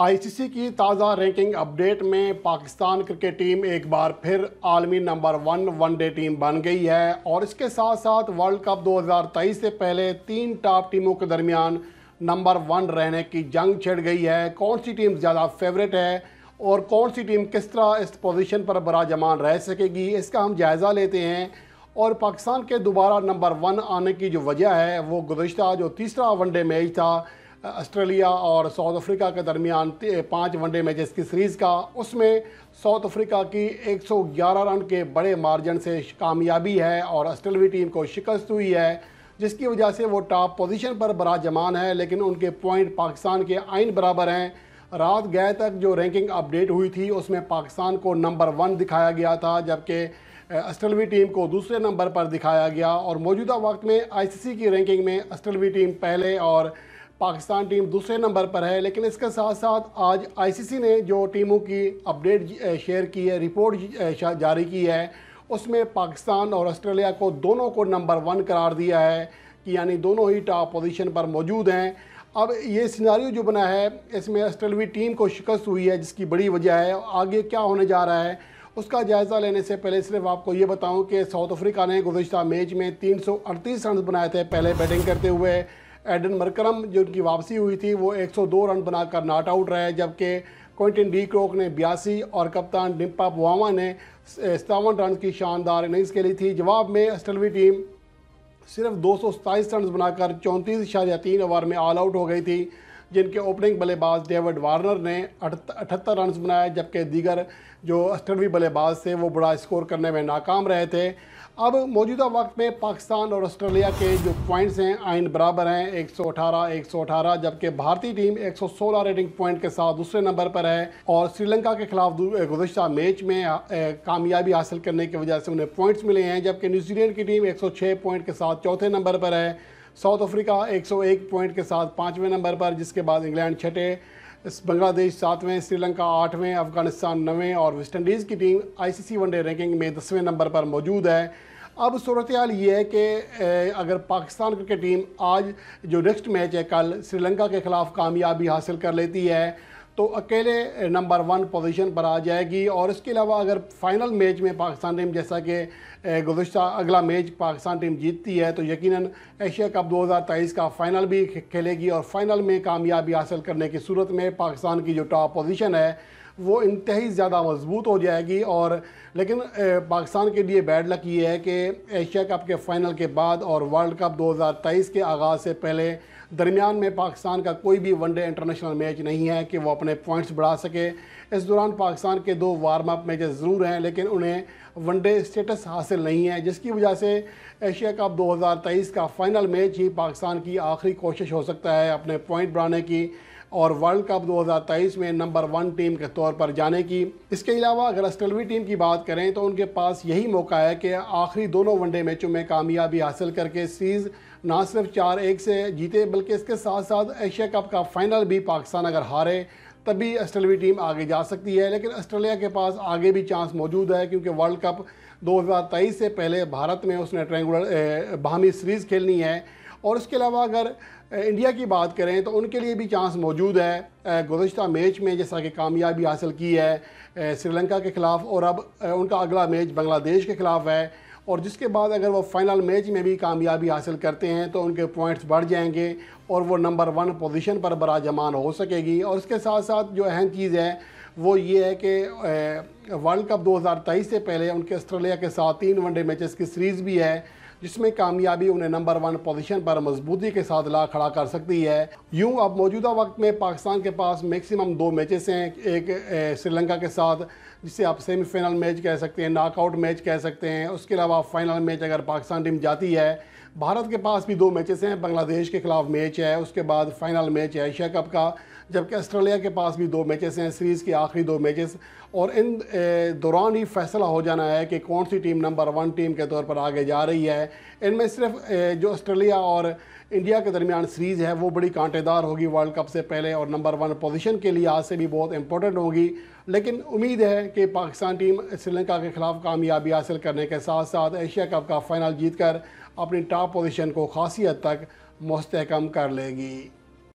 ICC की ताज़ा ranking update में पाकिस्तान क्रिकेट टीम एक बार फिर आलमी नंबर वन वनडे टीम बन गई है और इसके साथ साथ वर्ल्ड कप 2023 से पहले तीन टॉप टीमों के दरमियान नंबर वन रहने की जंग छिड़ गई है कौन सी टीम ज़्यादा फेवरेट है और कौन सी टीम किस तरह इस पोजीशन पर बराजमान रह सकेगी इसका हम जायज़ा लेते हैं और पाकिस्तान के दोबारा नंबर वन आने की जो वजह है वो गुजशत जो तीसरा वनडे मैच था ऑस्ट्रेलिया और साउथ अफ्रीका के दरमियान पाँच वनडे मैचेस की सीरीज़ का उसमें साउथ अफ्रीका की 111 रन के बड़े मार्जिन से कामयाबी है और ऑस्ट्रेलियाई टीम को शिकस्त हुई है जिसकी वजह से वो टॉप पोजीशन पर बरा जमान है लेकिन उनके पॉइंट पाकिस्तान के आइन बराबर हैं रात गए तक जो रैंकिंग अपडेट हुई थी उसमें पाकिस्तान को नंबर वन दिखाया गया था जबकि ऑस्ट्रेलवी टीम को दूसरे नंबर पर दिखाया गया और मौजूदा वक्त में आईसीसी की रैंकिंग में ऑस्ट्रेलवी टीम पहले और पाकिस्तान टीम दूसरे नंबर पर है लेकिन इसके साथ साथ आज आईसीसी ने जो टीमों की अपडेट शेयर की है रिपोर्ट जारी की है उसमें पाकिस्तान और ऑस्ट्रेलिया को दोनों को नंबर वन करार दिया है कि यानी दोनों ही टॉप पोजीशन पर मौजूद हैं अब ये सिनारियो जो बना है इसमें ऑस्ट्रेलवी टीम को शिकस्त हुई है जिसकी बड़ी वजह है आगे क्या होने जा रहा है उसका जायज़ा लेने से पहले सिर्फ आपको ये बताऊँ कि साउथ अफ्रीका ने गुजशत मैच में तीन रन बनाए थे पहले बैटिंग करते हुए एडन मरकरम जो उनकी वापसी हुई थी वो 102 रन बनाकर नॉट आउट रहे जबकि क्विंटन डी क्रोक ने बयासी और कप्तान डिम्पा पवामा ने सतावन रन की शानदार इनिंग्स खेली थी जवाब में अस्टलवी टीम सिर्फ दो रन बनाकर चौंतीस इशारिया तीन ओवर में ऑल आउट हो गई थी जिनके ओपनिंग बल्लेबाज डेविड वार्नर ने अठहत्तर रन बनाए जबकि दीगर जो अस्टरवी बल्लेबाज थे वो बड़ा स्कोर करने में नाकाम रहे थे अब मौजूदा वक्त में पाकिस्तान और ऑस्ट्रेलिया के जो पॉइंट्स हैं आइन बराबर हैं 118 118 जबकि भारतीय टीम 116 रेटिंग पॉइंट के साथ दूसरे नंबर पर है और श्रीलंका के खिलाफ गुजशत मैच में कामयाबी हासिल करने की वजह से उन्हें पॉइंट्स मिले हैं जबकि न्यूजीलैंड की टीम एक पॉइंट के साथ चौथे नंबर पर है साउथ अफ्रीका एक पॉइंट के साथ पाँचवें नंबर पर जिसके बाद इंग्लैंड छठे बांग्लादेश सातवें श्रीलंका आठवें अफगानिस्तान नवें और वेस्टइंडीज़ की टीम आईसीसी वनडे रैंकिंग में दसवें नंबर पर मौजूद है अब सूरत हाल ये है कि अगर पाकिस्तान क्रिकेट टीम आज जो नेक्स्ट मैच है कल श्रीलंका के ख़िलाफ़ कामयाबी हासिल कर लेती है तो अकेले नंबर वन पोजीशन पर आ जाएगी और इसके अलावा अगर फाइनल मैच में पाकिस्तान टीम जैसा कि गुजशत अगला मैच पाकिस्तान टीम जीतती है तो यकीनन एशिया कप 2023 का फ़ाइनल भी खेलेगी और फाइनल में कामयाबी हासिल करने की सूरत में पाकिस्तान की जो टॉप पोजीशन है वो इंतहाई ज़्यादा मजबूत हो जाएगी और लेकिन पाकिस्तान के लिए बैड लक ये है कि एशिया कप के फ़ाइनल के बाद और वर्ल्ड कप 2023 के आगाज़ से पहले दरमियान में पाकिस्तान का कोई भी वनडे इंटरनेशनल मैच नहीं है कि वो अपने पॉइंट्स बढ़ा सके इस दौरान पाकिस्तान के दो वार्म अप मैच ज़रूर हैं लेकिन उन्हें वनडे स्टेटस हासिल नहीं है जिसकी वजह से एशिया कप 2023 का फ़ाइनल मैच ही पाकिस्तान की आखिरी कोशिश हो सकता है अपने पॉइंट बढ़ाने की और वर्ल्ड कप 2023 में नंबर वन टीम के तौर पर जाने की इसके अलावा अगर अस्टलवी टीम की बात करें तो उनके पास यही मौका है कि आखिरी दोनों वनडे मैचों में कामयाबी हासिल करके सीज़ ना सिर्फ चार एक से जीते बल्कि इसके साथ साथ एशिया कप का फाइनल भी पाकिस्तान अगर हारे तभी ऑस्ट्रेलिया टीम आगे जा सकती है लेकिन ऑस्ट्रेलिया के पास आगे भी चांस मौजूद है क्योंकि वर्ल्ड कप 2023 से पहले भारत में उसने ट्रेंगुलर बाहमी सीरीज़ खेलनी है और उसके अलावा अगर इंडिया की बात करें तो उनके लिए भी चांस मौजूद है गुजशत मैच में जैसा कि कामयाबी हासिल की है श्रीलंका के खिलाफ और अब उनका अगला मैच बांग्लादेश के खिलाफ है और जिसके बाद अगर वो फाइनल मैच में भी कामयाबी हासिल करते हैं तो उनके पॉइंट्स बढ़ जाएंगे और वो नंबर वन पोजीशन पर बरा जमान हो सकेगी और इसके साथ साथ जो अहम चीज़ है वो ये है कि वर्ल्ड कप 2023 से पहले उनके ऑस्ट्रेलिया के साथ तीन वनडे मैचेस की सीरीज़ भी है जिसमें कामयाबी उन्हें नंबर वन पोजीशन पर मजबूती के साथ ला खड़ा कर सकती है यूं अब मौजूदा वक्त में पाकिस्तान के पास मैक्सिमम दो मैचेस हैं एक श्रीलंका के साथ जिसे आप सेमीफाइनल मैच कह सकते हैं नॉकआउट मैच कह सकते हैं उसके अलावा फाइनल मैच अगर पाकिस्तान टीम जाती है भारत के पास भी दो मैचेस हैं बांग्लादेश के खिलाफ मैच है उसके बाद फाइनल मैच है एशिया कप का जबकि ऑस्ट्रेलिया के पास भी दो मैचेस हैं सीरीज़ के आखिरी दो मैचेस और इन दौरान ही फैसला हो जाना है कि कौन सी टीम नंबर वन टीम के तौर पर आगे जा रही है इनमें सिर्फ जो ऑस्ट्रेलिया और इंडिया के दरमियान सीरीज़ है वो बड़ी कांटेदार होगी वर्ल्ड कप से पहले और नंबर वन पोजीशन के लिए आज से भी बहुत इंपॉर्टेंट होगी लेकिन उम्मीद है कि पाकिस्तान टीम श्रीलंका के खिलाफ कामयाबी हासिल करने के साथ साथ एशिया कप का फाइनल जीत अपनी टॉप पोजिशन को खासी हद तक मस्तकम कर लेगी